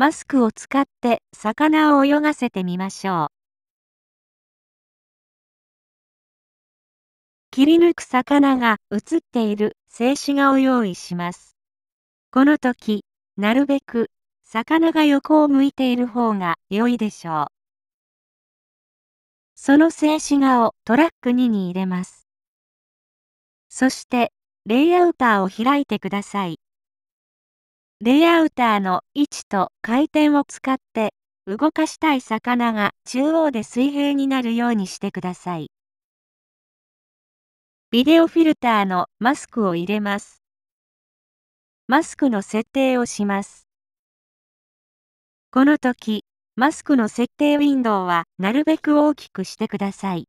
マスクを使って魚を泳がせてみましょう。切り抜く魚が映っている静止画を用意します。この時、なるべく魚が横を向いている方が良いでしょう。その静止画をトラック2に入れます。そして、レイアウターを開いてください。レイアウターの位置と回転を使って動かしたい魚が中央で水平になるようにしてください。ビデオフィルターのマスクを入れます。マスクの設定をします。この時、マスクの設定ウィンドウはなるべく大きくしてください。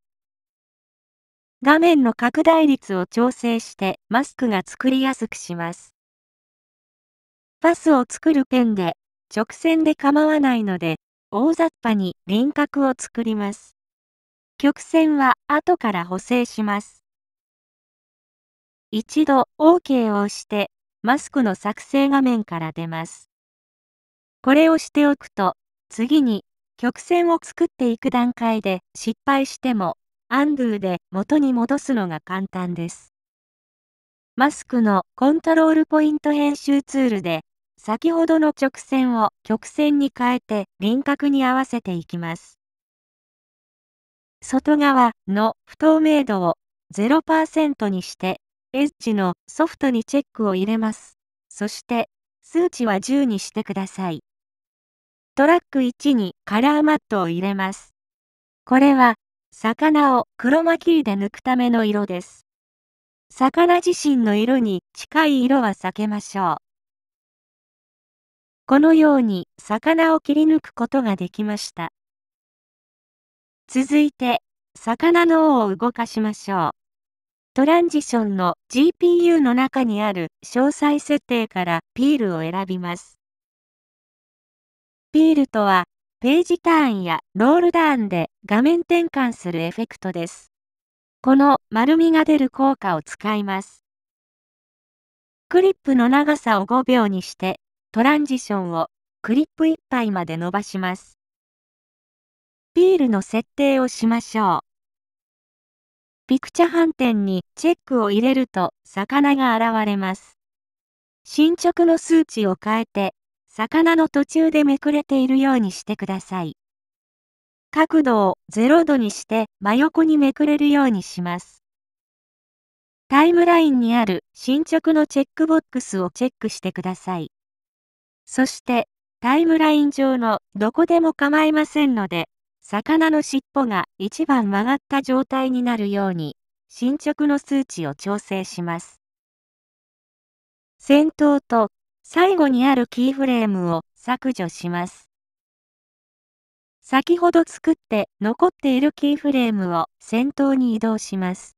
画面の拡大率を調整してマスクが作りやすくします。パスを作るペンで直線で構わないので、大雑把に輪郭を作ります。曲線は後から補正します。一度 OK を押して、マスクの作成画面から出ます。これをしておくと、次に曲線を作っていく段階で失敗しても、アンドゥで元に戻すのが簡単です。マスクのコントロールポイント編集ツールで先ほどの直線を曲線に変えて輪郭に合わせていきます。外側の不透明度を0%にして、エッジのソフトにチェックを入れます。そして、数値は10にしてください。トラック1にカラーマットを入れます。これは、魚を黒マきーで抜くための色です。魚自身の色に近い色は避けましょう。このように魚を切り抜くことができました。続いて、魚の尾を動かしましょう。トランジションの GPU の中にある詳細設定からピールを選びます。ピールとは、ページターンやロールダウンで画面転換するエフェクトです。この丸みが出る効果を使います。クリップの長さを5秒にしてトランジションをクリップ1杯まで伸ばします。ビールの設定をしましょう。ピクチャ反転にチェックを入れると魚が現れます。進捗の数値を変えて、魚の途中でめくれているようにしてください。角度を0度にして真横にめくれるようにします。タイムラインにある進捗のチェックボックスをチェックしてください。そして、タイムライン上のどこでも構いませんので、魚の尻尾が一番曲がった状態になるように、進捗の数値を調整します。先頭と最後にあるキーフレームを削除します。先ほど作って残っているキーフレームを先頭に移動します。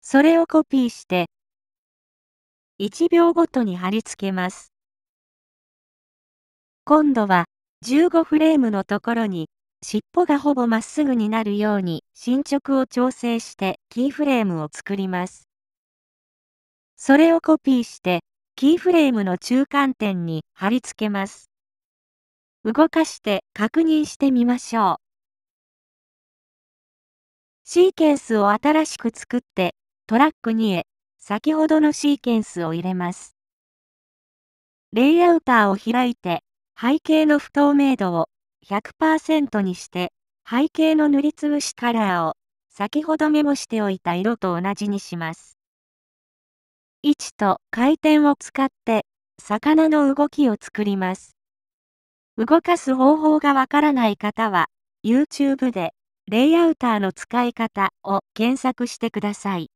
それをコピーして、1秒ごとに貼り付けます。今度は15フレームのところに尻尾がほぼまっすぐになるように進捗を調整してキーフレームを作ります。それをコピーしてキーフレームの中間点に貼り付けます。動かして確認してみましょう。シーケンスを新しく作ってトラック2へ先ほどのシーケンスを入れます。レイアウターを開いて背景の不透明度を100%にして、背景の塗りつぶしカラーを先ほどメモしておいた色と同じにします。位置と回転を使って魚の動きを作ります。動かす方法がわからない方は YouTube でレイアウターの使い方を検索してください。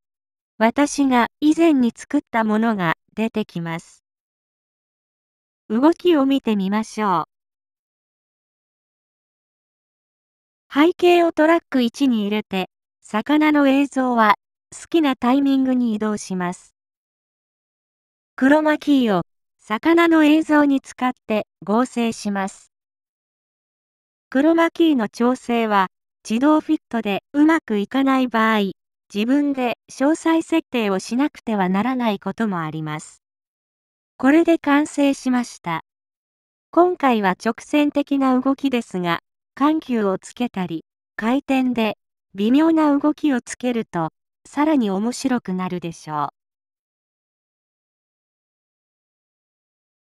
私が以前に作ったものが出てきます。動きを見てみましょう。背景をトラック1に入れて、魚の映像は好きなタイミングに移動します。クロマキーを魚の映像に使って合成します。クロマキーの調整は自動フィットでうまくいかない場合、自分で詳細設定をしなくてはならないこともあります。これで完成しました。今回は直線的な動きですが、緩急をつけたり、回転で微妙な動きをつけると、さらに面白くなるでしょう。